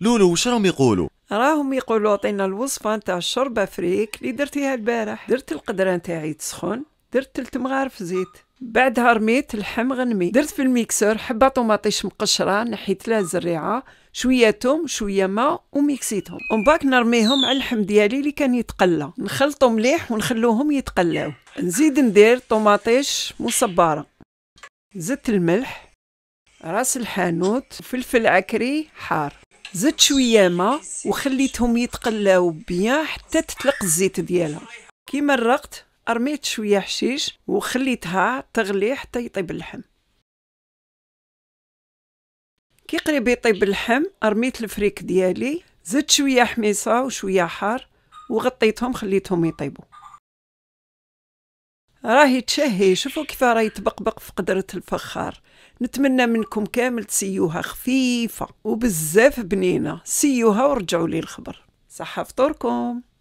لولو واش راهم يقولوا راهم يقولوا عطينا الوصفه نتاع الشوربه فريك اللي درتيها البارح درت القدره نتاعي تسخن درت تلت مغارف زيت بعدها رميت اللحم غنمي درت في الميكسور حبه طوماطيش مقشره نحيت لها زريعة شويه توم شويه ماء وميكسيتهم ومن باك نرميهم على اللحم ديالي اللي كان يتقلى نخلطو مليح ونخلوهم يتقلاو نزيد ندير طوماطيش مصباره زدت الملح راس الحانوت فلفل عكري حار زدت شويه ما وخليتهم يتقلاو بيان حتى تطلق الزيت ديالها كي مرقت رميت شويه حشيش وخليتها تغلي حتى يطيب اللحم كي قريب يطيب اللحم رميت الفريك ديالي زدت شويه حميصه وشويه حار وغطيتهم خليتهم يطيبوا راهي تشهي شوفوا كيف راهي تبقبق في قدرة الفخار نتمنى منكم كامل تسيوها خفيفة وبزاف بنينة سيوها ورجعوا لي الخبر صحة فطوركم